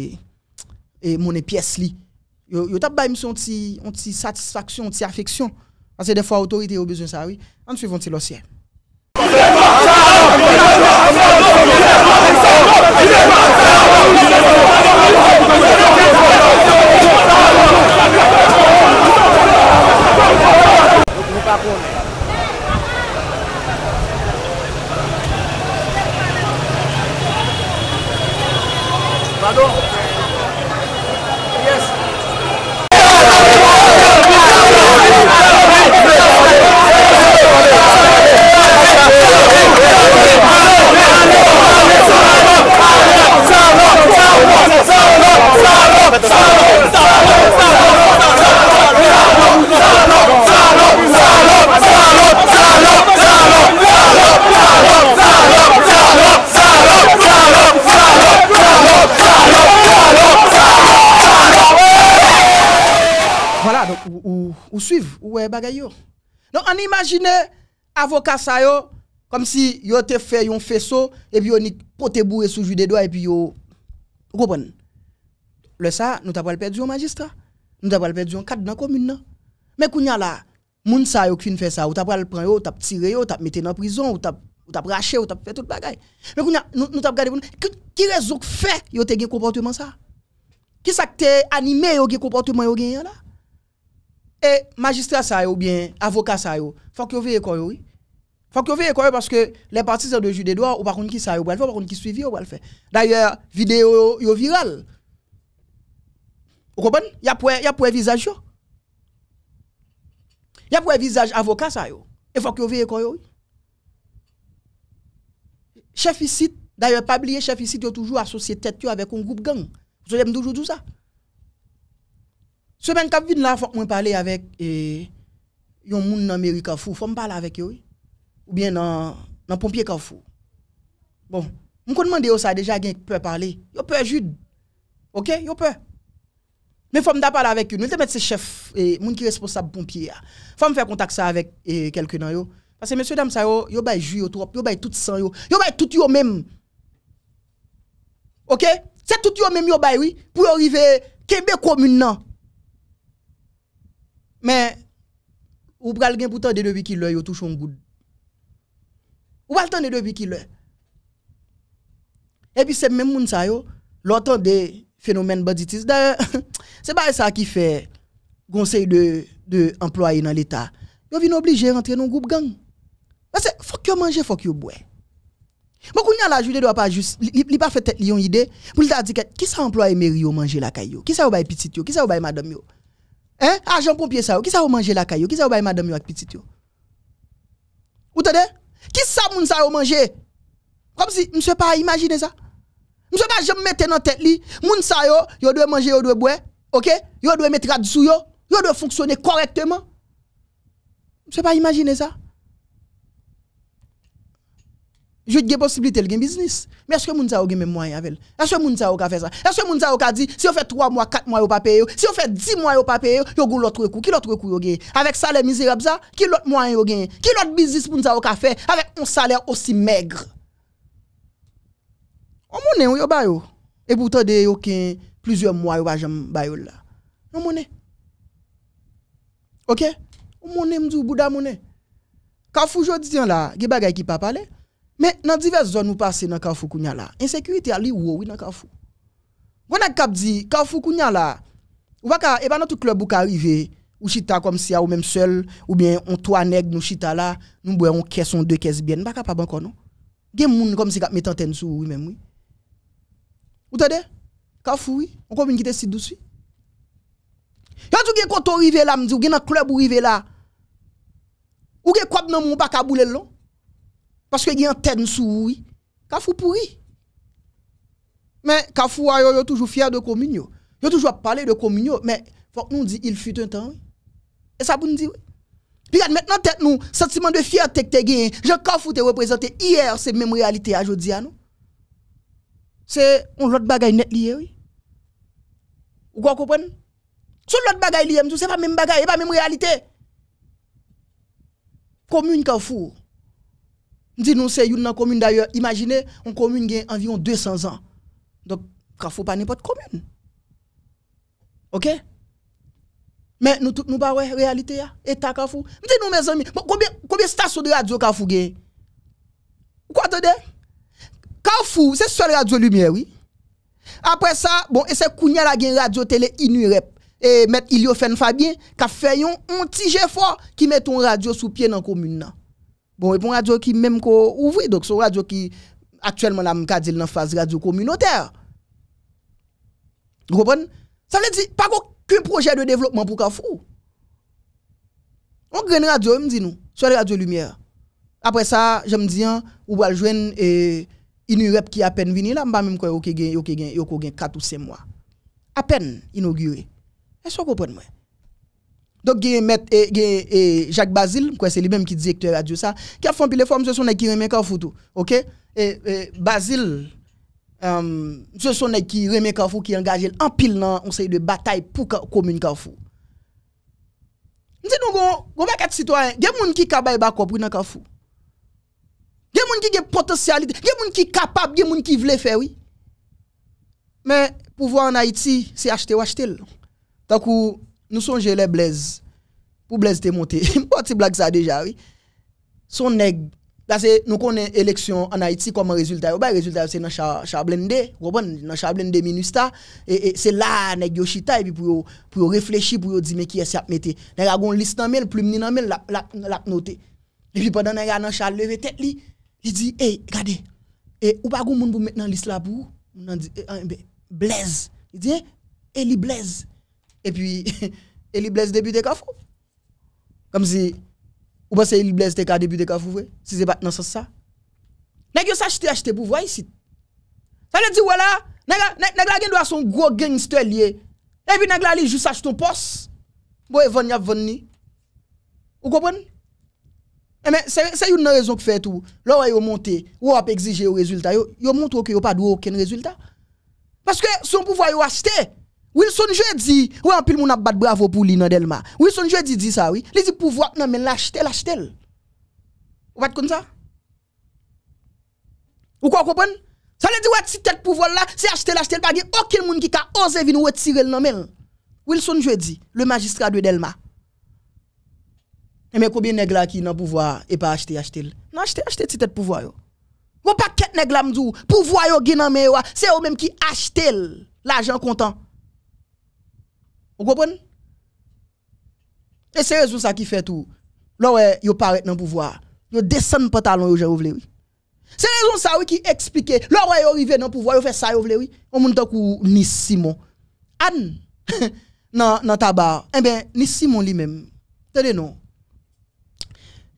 Speaker 1: e moun e piyes li. Yo tap bay msye onti satisfaksyon, onti afeksyon. Parce que des fois, autorité a besoin ça, oui. En suivant, c'est l'océan. cas ça yo, comme si yo te fait un faisceau et puis yo ni pote bourré sous jus des doigts et puis yo vous comprenez le ça nous pas perdu un magistrat nous pas perdu un cadre dans la commune mais kounya là moun sa yo qui fait ça ou t'as le prendre ou t'as tiré ou t'as mettre dans prison ou t'as ou t'as braché ou t'as fait toute bagaille mais kounya nous nous t'as regardé qui raison fait yo te gen comportement ça qui ça te animé yo gen comportement yo gen là et magistrat ça ou bien avocat ça yo faut que yo veille quoi oui faut que vous veillez quoi parce que les partisans de Jude Edouard, ou par contre qui ça, ou par contre qui suivi, ou le faire. D'ailleurs, vidéo yo viral. Vous comprenez Il y a pour y a visage yo. Il y a pour visage avocat ça yo. Il faut que vous veillez quoi yo. Chef ici, d'ailleurs pas oublier chef ici yo toujours associé tête yo avec un groupe gang. Vous aime toujours tout ça. Semaine qui vient là, faut que moi parler avec un eh, yon moun fou. fou, faut me parler avec yo ou bien dans dans pompier Carrefour. Bon, on demande ça déjà quelqu'un peut parler. Yo peur Jude. OK, yo peur. Mais faut me parler avec eux. Nous te mettre ces chef, et moun qui responsable pompier. Ah. Faut me faire contact ça avec eh, quelqu'un yo parce que monsieur dame, ça yo yo bay jus trop, yo bay tout sang yo. Yo bay tout yo même. OK C'est tout yo même yo bay oui pour arriver Québec commune Mais ou pral gen pourtant de depuis qu'il leur yo touche un goût ou attendre depuis qu'il est. Et puis c'est même moun ça yo, l'autant des phénomènes banditisme. D'ailleurs, c'est pas ça qui fait conseil de, de dans l'État. Ils viennent obligé de rentrer dans un groupe gang. Parce que faut que manger, faut que boire. Beaucoup qu'on a la jude doit pas juste, il pas fait tête lion idée, pour lui dire qui ça employé mairie au manger la caillou, qui ça ou bail petite yo, qui ça ou bail madame yo. Hein? Agent pompier ça, qui ça ou manger la caillou, qui ça ou bail madame yo avec petite yo. Ou t'as qui ça moun sa yo manger Comme si monsieur pas imaginer ça. Monsieur pas jamais mettre dans tête li, moun sa yo, yo doit manger, yo doit boire, OK Yo doit mettre la sou yo, yo doit fonctionner correctement. se pas imaginer ça. Je une possibilité de business. Mais est-ce que moun sa ou gen même moyen avec Est-ce que moun sa ou fait ça Est-ce que moun sa ou dit si on fait 3 mois, 4 mois ou pas payer Si on fait 10 mois ou pas payer, yo gon l'autre coup, qui l'autre coup yo gagne Avec salaire misérable ça, qui l'autre moyen yo gagne Qui l'autre business pour sa ou fait avec un salaire aussi maigre On monnaie ou yo ba yo. Et pourtant de y a plusieurs mois yo va jamais ba yo là. On monnaie. OK On monnaie m'dou bouda monnaie. Quand fou jodi là, gen bagay qui pas parler Men nan divers zon ou pase eh nan kawfou kounya la, ensekurite a li wou wou nan kawfou. Gwena kap di, kawfou kounya la, ou baka eba notu klub ou ka rive, ou chita kom si a ou menm sel, ou bien on to aneg nou chita la, nou mbwe on kes, on de kes ben, baka pa bankon nou. Gen moun kom si kap metan ten sou wou menm wou. Wotade? Kawfou wou, an kom mwen kite si douswi. Yon tou gen koto rive la, mdi ou gen nan klub ou rive la, ou gen kwab nan moun baka boulen non? loun, Parce qu'il y a un antenne sous lui. Kafou pourri. Mais Kafou a yo, toujours fier de communio. a toujours parlé de communio. Mais faut que nous dit il fut un temps. Oui. Et ça vous nous dire oui. Puis maintenant tête nous, sentiment de fierté que tu as Jean Kafou te représenté hier, c'est même réalité à aujourd'hui à C'est un autre bagaille net lié oui. Ou quoi comprendre Sur l'autre bagaille lié, c'est pas même bagaille, pas même réalité. Commune Kafou dis nous c'est une commune d'ailleurs, imaginez, une commune qui a environ 200 ans. Donc, il faut pas n'importe commune. OK Mais nous tous nous pas ouais réalité et État kafou. dites nous mes amis, combien combien stations de radio kafou gagne Quoi attendez Kafou, c'est seule radio lumière oui. Après ça, bon, et c'est Kounia la une radio télé Inurep. Et mettre Iliofen Fabien, qui a fait un petit effort qui met ton radio sous pied dans la commune. Bon, et pour radio qui même qu'on ouvre, donc c'est radio qui actuellement là, la dit dans phase radio communautaire. Vous comprenez? Ça veut dire, pas aucun projet de développement pour Kafou. On gagne radio, me dit nous, sur la radio Lumière. Après ça, je me dis, hein, ou va joindre et INUREP qui a peine venu là, m'a même quoi, ok, ok ok, ok, 4 ou 5 mois. À peine inauguré. Est-ce que vous comprenez? Donc, eh, eh, Jacques Basile, c'est lui-même qui est directeur radio ça, qui a fait un peu de ce sont qui remet photo. OK et, eh, et Basile euh, ce sont qui remet qui engagé en pile dans de bataille pour la commune Nous disons citoyens, il y a des gens qui ont ba dans Il y a des gens qui ont potentialité, il y des gens qui sont capables, il qui veulent faire oui. Mais pouvoir en Haïti, c'est acheter ou acheter. Donc, nous songe les Blaise. Pour Blaise te monté. Pas blague ça déjà, oui. Son nèg. Là, c'est, nous connaissons l'élection en Haïti comme résultat. Le résultat, c'est dans Chablende. Vous Dans Chablende Minusta. Et, c'est là, nègre Yoshita, et puis pour, pour réfléchir, pour dire, mais qui est-ce qui a metté? Nègre a une liste dans le plume dans le la, la, la noté. Et puis pendant nègre dans Charles levé tête, li, il dit, hey, regardez. Et ou pas de monde pour mettre dans liste là pour? On dit, eh, eh, ben, Blaise. Il dit, et eh, li Blaise et puis il blesse de cafou Comme si ou pensez il blesse début début Kafou Si c'est pas dans sens ça. Nèg yo s'acheter acheter pouvoir ici. Ça veut dire voilà, nèg nèg la gen doit son gros gangster lié. Et puis nèg la li juste achète ton poste. Bon et vendre Vous comprenez eh, mais c'est une raison qui fait tout. Lorsque vous monté, vous avez exigé le résultat. Vous montrez que vous n'avez pas aucun résultat. Parce que son pouvoir, vous acheté. Wilson Jeudi, ouais, en pile moun a bat bravo pour lui dans Delma. Wilson Jeudi dit ça, oui. Il dit pouvoir, non, mais l'acheter, l'acheter. Vous voyez comme ça? Vous comprenez? Ça veut dire, ouais, si tête pouvoir là, c'est acheter, l'acheter, pas aucun monde qui a osé venir retirer le nom. Wilson dit le magistrat de Delma. Eh, mais combien de nègres qui n'ont pouvoir et pas acheter, acheter? Non, acheter, acheter, c'est tête pouvoir, yo. Vous pas qu'être nègres là, m'dou. Pouvoir, yo, pouvoir, c'est eux-mêmes qui achètent l'argent content vous comprenez Et c'est raison ça qui fait tout. Là ouais, yo paraît dans pouvoir. Il descend pantalon yo j'ai oui. C'est raison ça oui qui explique. Là ouais, est arrivé dans pouvoir, il fait ça ouvre les oui. On monte que ni Simon. Anne dans dans tabac. Eh bien, ni Simon lui-même. Tenez non.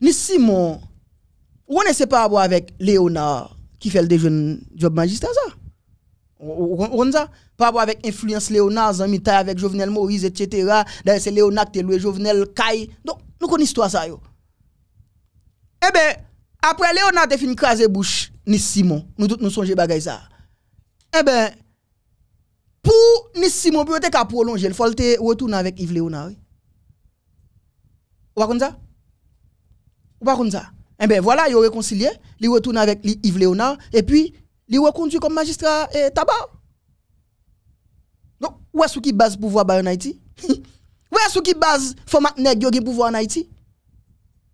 Speaker 1: Ni Simon on ne sait pas avoir avec Léonard qui fait le déjeuner job magistrat on ça par rapport avec influence Léonard, Zamita avec Jovenel Moïse, etc. D'ailleurs, c'est Léonard qui est Jovenel, Kai. Donc, nous connaissons histoire ça. Yo. Eh bien, après Léonard a fini craser bouche, ni Simon. Nous tous nous songeons bagay ça. Eh bien, pour ni Simon, pour être prolonger, il faut retourner avec Yves Léonard. Ou pas comme ça? Ou pas ça? Eh bien, voilà, ils ont réconcilié, Il retourne avec Yves Léonard, et puis, li conduit comme magistrat et eh, tabac. Donc, où est-ce qui base pouvoir en Haïti? où est-ce qui base format nèg yo pouvoir en Haïti?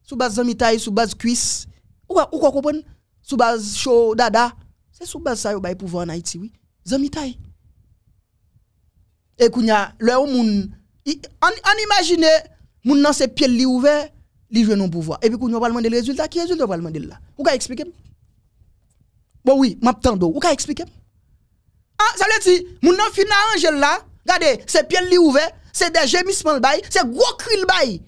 Speaker 1: Sous base zamitaille, sous base cuisse. Ou ou comprendre? Sous base show dada. C'est sous base ça yo bay pouvoir en Haïti, oui. Zamitaille. Et kounya, le ou moun, on, on imagine, moun nan se pied li ouvert, li joue non pouvoir. Et puis kounya, on va demander le résultat. Qui résultat on va demander là? Ou ka expliquer? Bon oui, m'attendo. Ou ka expliquer Ah, ça veut dire mon nom fin Angèle là, regardez, c'est pied li ouvert, c'est des gémissements le bail, c'est gros cri le bail.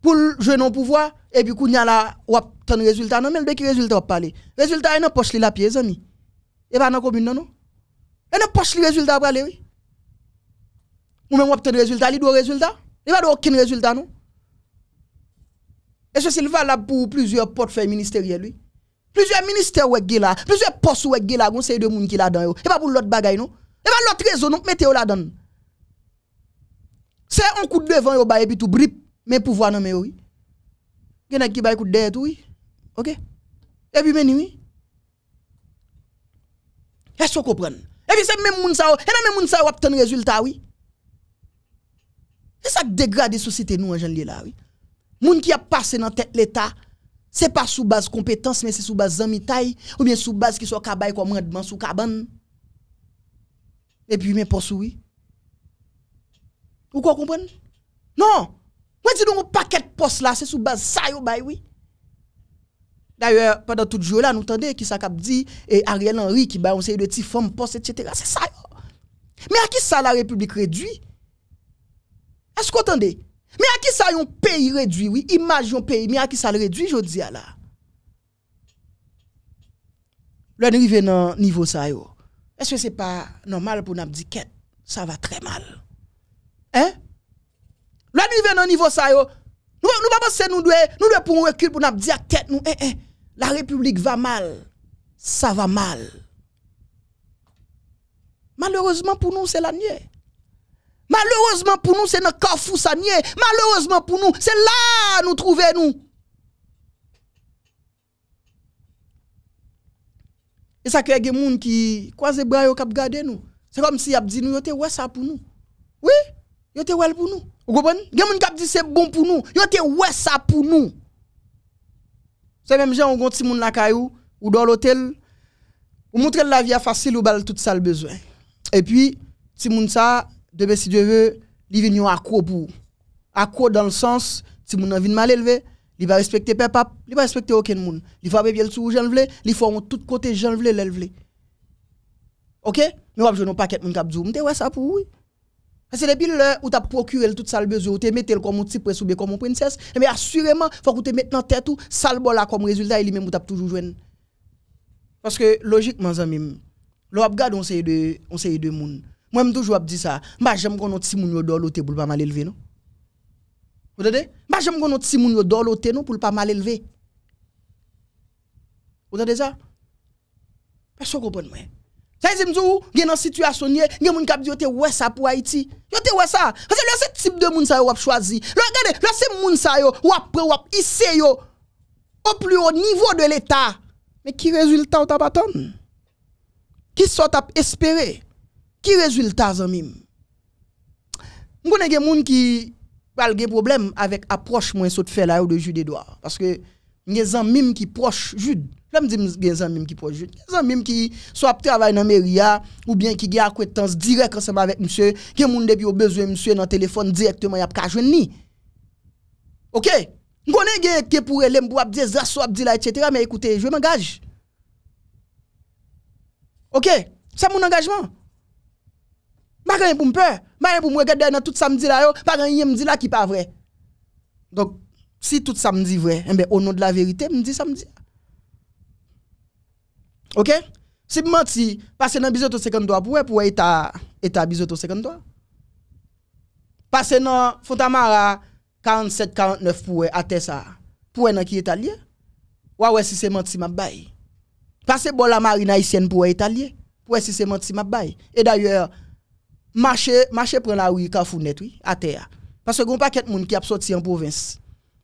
Speaker 1: Pour jouer non pouvoir et puis kounya là ou le résultat non mais le qui résultat on Résultat est dans poche li la pied amis. Et pas dans commune non non. Et dans poche li résultat parler oui. Ou même ou le résultat, li doit résultat. Il e va aucun résultat non. E se silva la pou plusieurs portefeuille ministeriel, oui. Plusieurs ministères ouèk gè la, plusieurs postes ouèk gè la, goun se yè de moun ki la dan yo. E pa pou l'ot bagay, nou. E pa l'ot rezo nou mète yo la dan. Se yè an kou devan yo ba, e pi tou bripe mè pouvoan nan mè yo, oui. Genè ki bay kou devan tou, oui. Ok? E pi meni, oui. E se yo kopren. E pi se mè moun sa yo, e nan mè moun sa yo apten rezultat, oui. E sa degrade soucite nou an jan li la, oui. Moun ki a pase nan tet l'Etat, se pa soubaz kompetans, men se soubaz zanmi tay, ou men soubaz ki soukabay kwa mwen deman soukaban. E pi men posou, oui. Ou kwa kompren? Non! Mwen di don ou paket pos la, se soubaz sa yo bay, oui. D'ayor, padan tout jou la, nou tende, ki sa kap di, e Ariel Henry ki bay, on se yo de ti fom pos, etc. Se sa yo! Men a ki sa la republik redui? Esko tende? Mais à qui ça un pays réduit, oui, image un pays, mais à qui ça le réduit, je dis à là. L'on dans niveau ça, est-ce que c'est pas normal pour nous dire que ça va très mal? Hein? L'on arrive dans niveau ça, yo, nous ne pas pas nous devons nous devons pour recul pour nous dire tête nous eh, eh, la République va mal. Ça va mal. Malheureusement pour nous c'est la nuit. Malheureusement pour nous, c'est dans Carrefour Sanier. Malheureusement pour nous, c'est là nous trouvons nous. Et ça crée des gens qui croisent les bras qui regardent nous. C'est comme si ils dit nous, ils ouais ça pour nous. Oui, ils étaient ouais pour nous. Vous comprenez Il y a des gens qui disent c'est bon pour nous. Ils ont ouais ça pour nous. C'est même gens qui ont des gens la caillou ou dans l'hôtel. Ou montrer la vie facile ou bal tout ça le besoin. Et puis, si moun ça demain, si Dieu veut, il vient à quoi pour. À quoi dans le sens, si mon envie mal élevé, il va respecter papa, il va respecter aucun monde. Il va bien sur Jean il faut tout côté Jean Vlé, l'élève. OK Nous avons je paquet de monde qui a dit, mais ça pour oui. C'est depuis là où tu as procuré tout ça le besoin, tu tel comme un petit prince ou comme une princesse, eh, mais assurément, il faut que tu mettes ta tête tout, ça là comme résultat, il même ou tu toujours joué. Parce que logiquement, ça amis, l'on regarde, on sait de, on de monde Mwen mtouj wap di sa, mba jem konot si moun yo do lote pou lpa male leve, no? Ote de? Mba jem konot si moun yo do lote non, pou lpa male leve. Ote de sa? Pè chok open mwen. Sa e zemdou, gen an situasyon ye, gen moun kap di yo te wesa pou Haiti. Yo te wesa. Kase lwase tip de moun sa yo wap chwazi. Lwase moun sa yo wap pre wap ise yo. Ople yo nivou de l'Etat. Mwen ki rezultat wata baton? Ki sot ap espere? qui résultat zanmim m konnen gen moun ki pral gen problème avec approche moins saute faire là de Jude Edouard parce que gen zanmim ki proche Jude l'homme dit gen zanmim ki proche Jude gen zanmim ki soit travail dans mairie ou bien qui gen acquaintance direct ensemble avec monsieur gen moun depuis au besoin monsieur dans téléphone directement y a ka ni OK m konnen gen ki pou relem ap dire ça soit dire là et mais écoutez je m'engage OK c'est mon engagement pas rien pour me peur, pas rien pour me regarder dans tout samedi là, pas rien me dit là qui pas vrai. Donc si tout samedi vrai, eh ben, au nom de la vérité, me dit samedi. OK Si me menti, passer dans bisoto 53 pour pour état état bisoto 53. Passer dans Fontamara 47 49 pour à ça. Pour dans qui italien. Ouais ouais si c'est menti m'a bail. Passer bon la marine haïtienne pour italien. Pour si c'est menti m'a bail. Et d'ailleurs Mache pren la wou yi kafou net wou, ate ya. Pase goun pa ket moun ki ap sot si yon provins.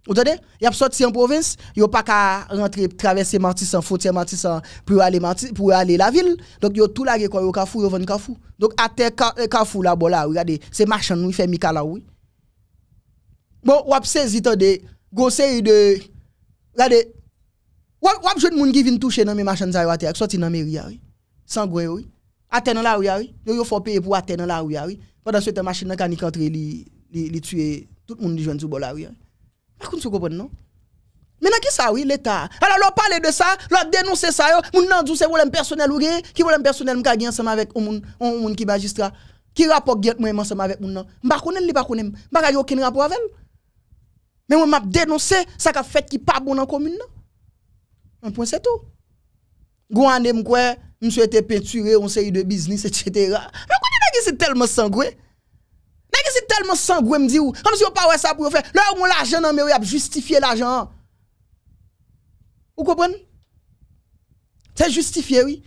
Speaker 1: Ote de, ap sot si yon provins, yo pa ka rentre, travesse manti san, fote manti san, pou yon ale la vil. Donk yo tou la re kwa yon kafou, yon ven kafou. Donk ate kafou euh, la bol la wou, yade, se machan wou fè mi ka la wou. Bon, wap se zi to de, gose yi de, yade, wap joun moun givin touche nanme machan zay wate ya, ak sot yi nanme wou ya wou, san gwen wou wou. Atene la ou ya ou, yo yo fò pèye pou atene la ou ya ou. Fò dan sou ete machin nan kanikantre li tue tout moun di jwenn sou bol la ou ya ou. Mèkoun sou kopon nan? Mè nan ki sa ou? L'Etat. Alors lò pale de sa, lò denonsè sa yo, moun nan djouse wolem personel ou re, ki wolem personel mkagyen seman vek ou moun ki magistra, ki rapòk gen mwen seman vek moun nan. Mbakounen li bakounen, mbakay yo ken rapò avèl. Mè mwen map denonsè sa ka fèt ki pa bon an komoun nan. Mwen pon se to. Gouande mkwe... nous souhaitons peinturer, on série de business, etc. Mais quand c'est tellement sanguin, c'est tellement sangoué, me dit, comme si on pas ça pour faire. Là, on l'argent, non, mais on a justifié l'argent. Vous comprenez? C'est justifié, oui.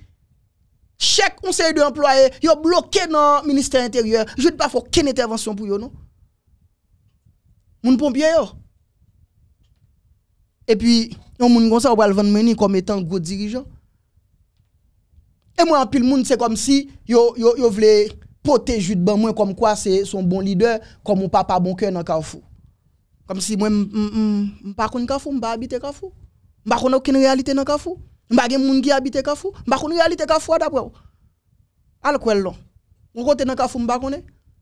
Speaker 1: Chaque conseil de employé, est bloqué dans le ministère intérieur. Je ne pas faire aucune intervention pour vous, non? Moun pompier, yo. Et puis, on moun comme ça, on va le comme étant gros dirigeant. E mwen apil moun se kom si yo vle pote jute ban mwen kom kwa se son bon lider kom mwen papa bon kwe nan ka fwo. Kom si mwen mbakoun ka fwo, mba habite ka fwo. Mbakoun akwen realite nan ka fwo. Mbagen moun ki habite ka fwo. Mbakoun realite ka fwo adap wè wè wè. Al kwen lon. Mwen konten nan ka fwo mbakoun e.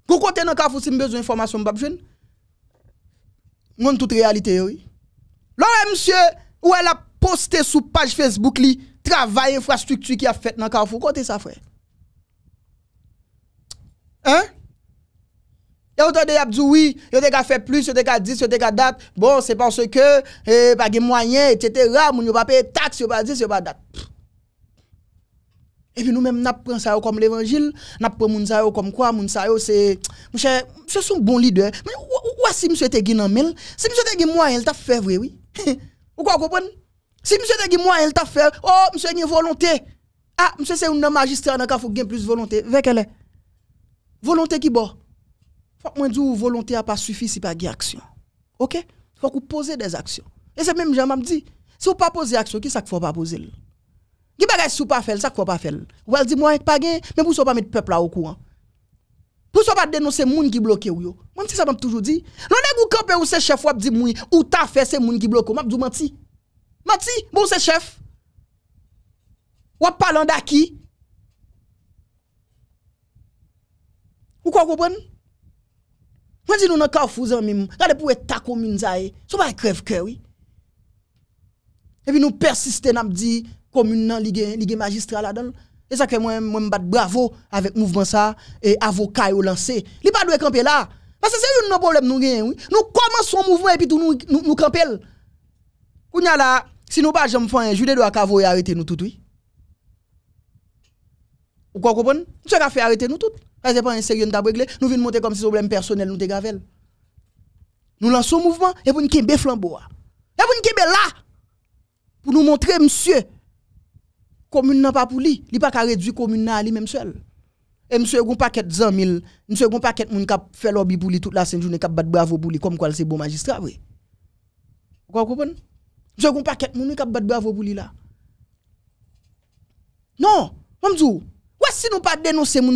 Speaker 1: Mwen konten nan ka fwo si mbezou informasyon mbap jwen. Mwen tout realite yo e. Lò e msye ou e la poste sou page Facebook li travail infrastructure qui a fait dans Carrefour côté ça frère hein et gens qui dit oui, ils ont fait plus, ils avez dit, vous avez date. Bon, c'est parce que, eh, pas de moyens, etc. Vous n'avez pas payé taxes, vous n'avez pas dit, vous n'avez pas date. Et puis nous-mêmes, nous prenons ça comme l'évangile, nous prenons ça comme quoi, nous ça c'est. Monsieur, monsieur, c'est un bon leader. Mais où est-ce que monsieur était guiné en mail Si monsieur était guiné moyen, il t'a fait vrai, oui. Vous comprenez si monsieur te dit moyen, il t'a fait, oh, monsieur une volonté. Ah, monsieur c'est un magistrat dans le faut gain plus volonté. Vek elle est. Volonté qui bon. Faut que moi dise volonté a pas suffi si pas d'action. action. OK Faut que poser des actions. Et c'est même jamais dit. Si vous pas poser action, qui ça qu'il faut pas poser Qui bagage sou pas faire, ça qu'il faut pas faire. Ou elle dit moi pas gain, mais pour ça pas mettre peuple là au courant. Pour ça pas dénoncer gens qui bloquent ou yo. Moi c'est ça m'a toujours dit. L'on est ou camper ou c'est chef ou dit moun ou t'a fait c'est gens qui ou M'a dit menti. Mati, bon se chef? Wap palan da ki? Ou kwa koupen? Mwen di nou nan kaw fuzan mimou. Gade pou e tako min za e. Sou ba e krev krevi? E pi nou persisten ap di komune nan ligye magistral adan. E sa kre mwen bat bravo avek mouvment sa e avokay ou lanse. Li pa dwe kampe la. Mwen se se yon nou bolep nou gen. Nou koman son mouvment epi tou nou kampe l. Mwen se se yon nou kampe l. Kounya si nous pas un jude doit arrêter nous tout Vous comprenez Nous a fait arrêter nous tout. Ce n'est pas un sérieux nous nous venons monter comme si problème personnel nous dégavel. Nous lançons mouvement et pour nous flambeau. Et pour nous pas là pour nous montrer monsieur commune n'a pas pour lui, e il pas réduit réduire commune à lui même seul. Et monsieur gon paquet 100 000, monsieur fait lobby pour lui toute la semaine. journée pas bravo pour lui comme quoi c'est bon magistrat Vous comprenez je ne pas quelqu'un qui a battu bravo pour lui là. Non, je dis, si nous pas dénoncer pas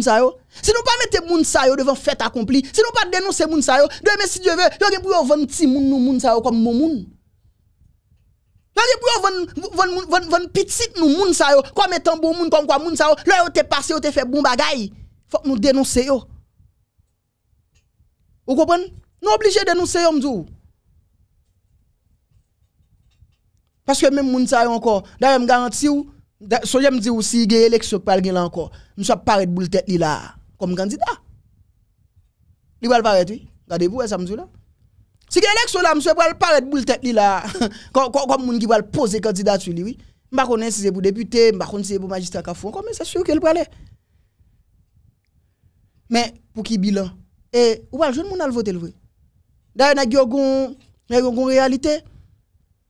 Speaker 1: si nous pas mettre pas devant fête accomplie, si nous pas dénoncer pas demain si Dieu veut, pour vendre petit comme mon pour vendre nous moun comme étant bon moun comme quoi moun sa là te passé, yo te fait bon bagay. Faut que nous dénoncer yo. Vous Nous de dénoncer yo m'dou. Parce que même moun sa encore, d'ailleurs me garantis ou so me dit aussi gay élection pas là encore. Nous pas paraître boule tête li là comme candidat. Li va paraître oui. Regardez-vous ça me dit là. Si gay élection là monsieur va paraître boule tête li là comme moun qui va poser candidature lui oui. M'pa connais si c'est pour député, m'pa connais si c'est pour magistrat ka font. ça c'est sûr qu'elle va aller Mais pour qui bilan Et ou va jeune moun al voter le vrai. D'ailleurs n'a gon une réalité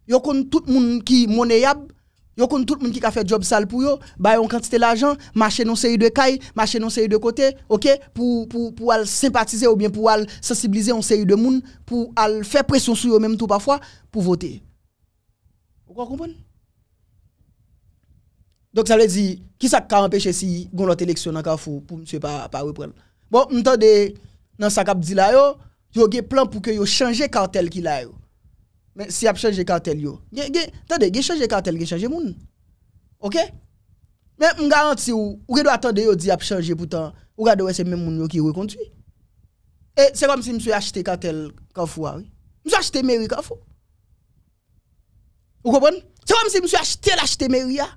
Speaker 1: Yo kon tout moun ki monnayable, yo kon tout moun ki ka fait job sale pour yo, ba yon quantité l'argent, marcher non série de kay, mache non série de kote, OK, pour al sympathiser ou bien pour al sensibiliser on série de moun pour al faire pression sur eux même tout parfois pour voter. Vous comprenez Donc ça veut dire qui ça ka empêcher si gon l'autre élection ka Kafou pour monsieur pas pa reprendre. Bon, m'entendez nan sa cap di la yo, yo gen plan pour que yo chanje cartel qui là yo. Men, si ap chanje kartel yo, gye, gye, tande, gye chanje kartel, gye chanje moun. Ok? Men, mwen garanti ou, ou gye dwa tande yo di ap chanje poutan, ou gade wè se mè moun yo ki wè konti. E, se kom si mswe achete kartel kwa fwa, wè. Mswe achete mè wè kwa fwa. Ou komon? Se kom si mswe achete l'achete mè wè ya.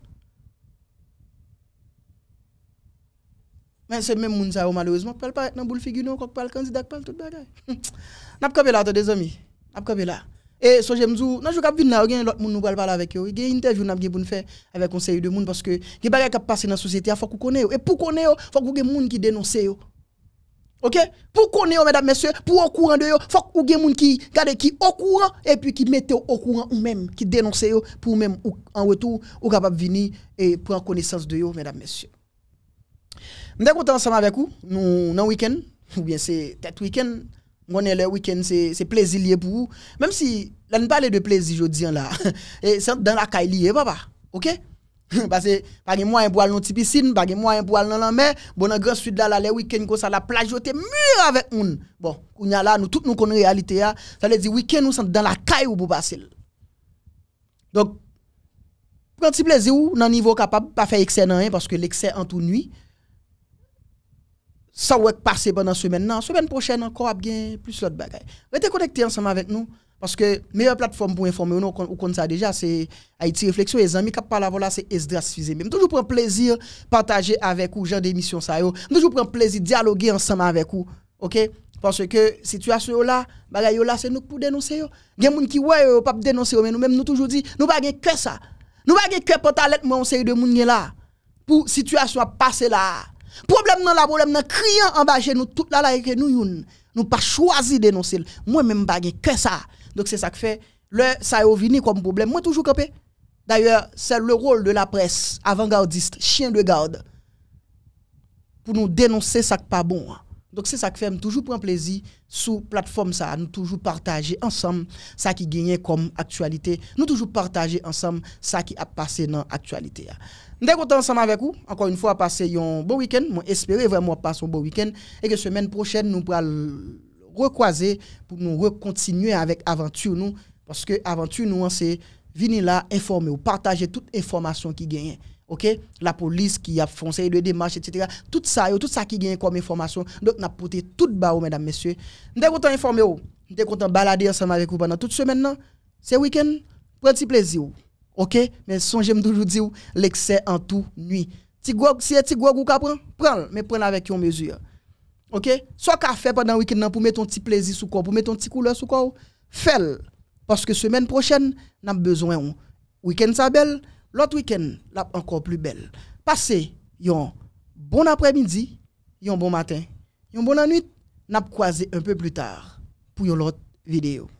Speaker 1: Men, se mè moun sa yo malouz, mwen pèl non, pèl nan boul figy nou, kòk pèl, kanzi dèk pèl, tout bèl dèk. Nap kòpè la, to Et so j'aime dire, non, je vais venir là, il l'autre monde nous pas parler avec eux. Il y a une interview n'a pour avec conseil de monde parce que les bagages qui passent dans la société, il faut qu'on connaisse et pour connaître, il faut qu'on ait gens qui dénoncent. OK Pour connaître mesdames messieurs, pour au courant de il faut qu'on ait gens qui garde qui au courant et puis qui mettent au courant ou même qui dénoncent pour même en retour ou capable venir et prendre connaissance de eux mesdames messieurs. Nous content ensemble avec vous, nous, dans week-end, ou bien c'est peut-être week-end, on le week-end, c'est plaisir pour vous. Même si, là, nous parlons de plaisir, je hein, dis là. Et c'est dans la caille liée, papa. OK? Parce que, pas de moyen pour aller dans la piscine, pas de moyen pour aller dans la mer. Bon, dans le grand sud, là, le week-end, comme ça, la plage, j'étais mûr avec nous. Bon, on a là, nous, tous nous connaissons la réalité. Hein. Ça veut dire, week-end, nous sommes dans la caille pour passer. Donc, prends petit plaisir, dans le niveau capable, pas faire excès, parce que l'excès en tout nuit ça va passer pendant la semaine. La semaine prochaine, encore, bien plus d'autres bagaille. Restez connectés ensemble avec nous. Parce que la meilleure plateforme pour informer, nous, on compte ça déjà, c'est Haïti Réflexion. Les amis qui parlent là, c'est Esdras Fizé. Même toujours prendre plaisir partager avec vous, genre d'émission ça. Toujours prendre plaisir dialoguer ensemble avec vous. OK? Parce que situation là, bagaille là, c'est nous pour dénoncer. Il y a des gens qui ne pas dénoncer, mais nous-mêmes, nous toujours dit, nous pas que ça. Nous pas que pour talent, moi on sait de gens là. Pour la situation passer là. Problème dans la problème dans criant en nous toute la nous Nous pas choisi dénoncer. Moi même pas que ça. Donc c'est ça que fait le ça est venu comme problème. Moi toujours D'ailleurs, c'est le rôle de la presse avant-gardiste, chien de garde pour nous dénoncer ça qui pas bon. Hein. Donc c'est ça que fait toujours prendre plaisir sur plateforme ça, nous toujours partager ensemble ça qui gagne comme actualité, nous toujours partager ensemble ça qui a passé dans l'actualité. Nous sommes ensemble avec vous. Encore une fois, passez un bon week-end. Moi, espérez vraiment passer un bon week-end et que semaine prochaine nous pourrons recroiser pour nous recontinuer avec aventure nous parce que aventure nous c'est venir là informer ou partager toute information qui gagne. OK la police qui a foncé de démarches etc. tout ça tout ça qui gagne comme information donc n'a porté tout bas mesdames messieurs nous content informer vous êtes content balader ensemble avec vous pendant toute semaine c'est week-end prenez plaisir OK mais songez toujours dire l'excès en tout nuit si c'est si gog ou prend prends mais prenez avec une mesure OK soit qu'a fait pendant week-end pour mettre un petit plaisir sous corps pour mettre un petit couleur sous corps fais parce que semaine prochaine n'a besoin week-end ça belle L'autre week-end, l'a encore plus belle. Passez un bon après-midi, un bon matin, une bonne nuit. N'a croisé un peu plus tard pour une autre vidéo.